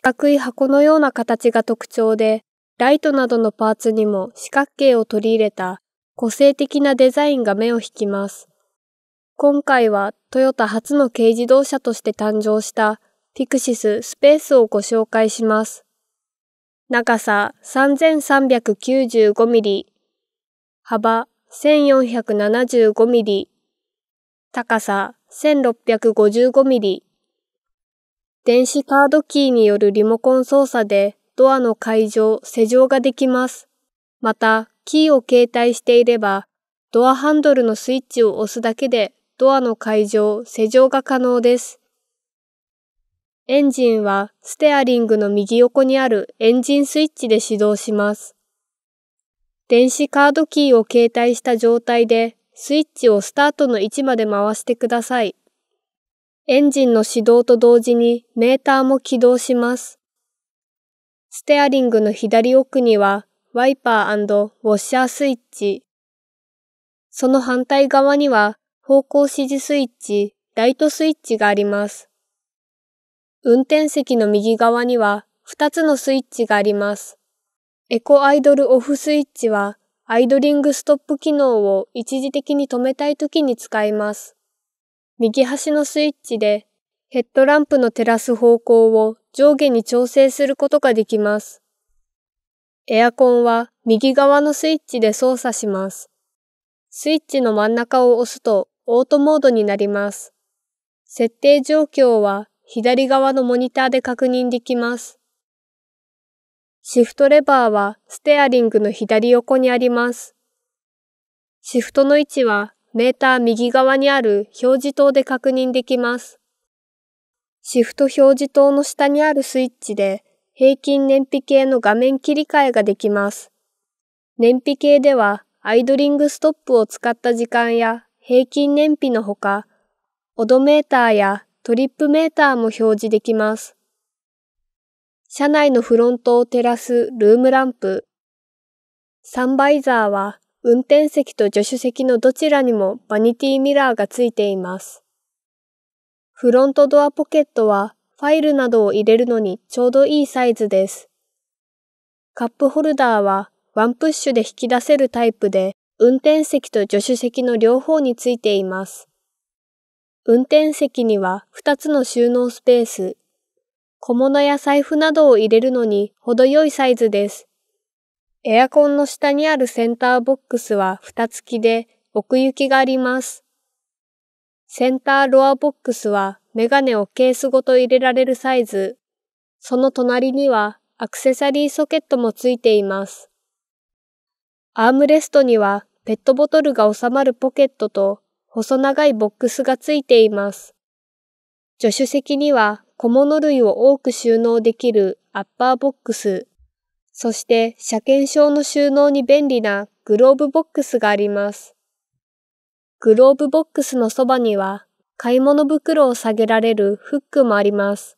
四角い箱のような形が特徴で、ライトなどのパーツにも四角形を取り入れた個性的なデザインが目を引きます。今回はトヨタ初の軽自動車として誕生したピクシススペースをご紹介します。長さ 3395mm、幅 1475mm、高さ 1655mm、電子カードキーによるリモコン操作でドアの解錠、施錠ができます。また、キーを携帯していれば、ドアハンドルのスイッチを押すだけでドアの解錠、施錠が可能です。エンジンはステアリングの右横にあるエンジンスイッチで始動します。電子カードキーを携帯した状態でスイッチをスタートの位置まで回してください。エンジンの始動と同時にメーターも起動します。ステアリングの左奥にはワイパーウォッシャースイッチ。その反対側には方向指示スイッチ、ライトスイッチがあります。運転席の右側には2つのスイッチがあります。エコアイドルオフスイッチはアイドリングストップ機能を一時的に止めたい時に使います。右端のスイッチでヘッドランプの照らす方向を上下に調整することができます。エアコンは右側のスイッチで操作します。スイッチの真ん中を押すとオートモードになります。設定状況は左側のモニターで確認できます。シフトレバーはステアリングの左横にあります。シフトの位置はメーター右側にある表示灯で確認できます。シフト表示灯の下にあるスイッチで平均燃費系の画面切り替えができます。燃費系ではアイドリングストップを使った時間や平均燃費のほか、オドメーターやトリップメーターも表示できます。車内のフロントを照らすルームランプ、サンバイザーは運転席と助手席のどちらにもバニティミラーがついています。フロントドアポケットはファイルなどを入れるのにちょうどいいサイズです。カップホルダーはワンプッシュで引き出せるタイプで、運転席と助手席の両方についています。運転席には2つの収納スペース、小物や財布などを入れるのに程よいサイズです。エアコンの下にあるセンターボックスは蓋付きで奥行きがあります。センターロアボックスはメガネをケースごと入れられるサイズ。その隣にはアクセサリーソケットも付いています。アームレストにはペットボトルが収まるポケットと細長いボックスが付いています。助手席には小物類を多く収納できるアッパーボックス。そして車検証の収納に便利なグローブボックスがあります。グローブボックスのそばには買い物袋を下げられるフックもあります。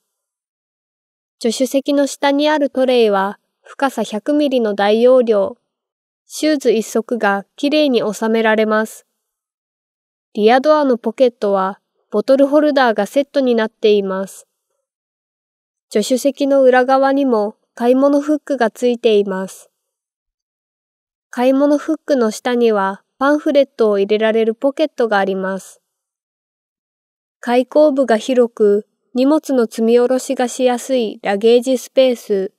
助手席の下にあるトレイは深さ100ミリの大容量。シューズ一足がきれいに収められます。リアドアのポケットはボトルホルダーがセットになっています。助手席の裏側にも買い物フックがついています。買い物フックの下にはパンフレットを入れられるポケットがあります。開口部が広く、荷物の積み下ろしがしやすいラゲージスペース、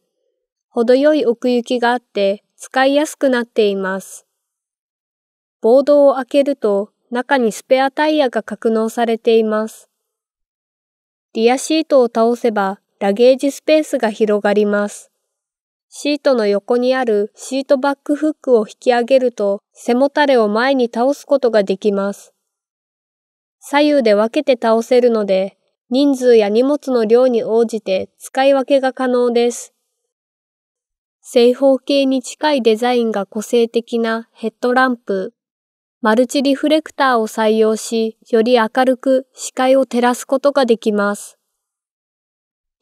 程よい奥行きがあって使いやすくなっています。ボードを開けると中にスペアタイヤが格納されています。リアシートを倒せばラゲージスペースが広がります。シートの横にあるシートバックフックを引き上げると背もたれを前に倒すことができます。左右で分けて倒せるので、人数や荷物の量に応じて使い分けが可能です。正方形に近いデザインが個性的なヘッドランプ、マルチリフレクターを採用し、より明るく視界を照らすことができます。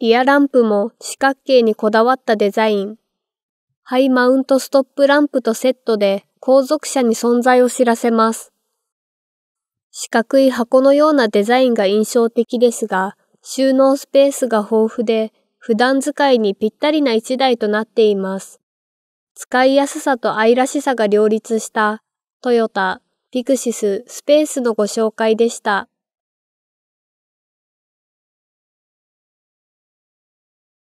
リアランプも四角形にこだわったデザイン。ハイマウントストップランプとセットで後続車に存在を知らせます。四角い箱のようなデザインが印象的ですが、収納スペースが豊富で、普段使いにぴったりな一台となっています。使いやすさと愛らしさが両立した、トヨタ、ピクシス、スペースのご紹介でした。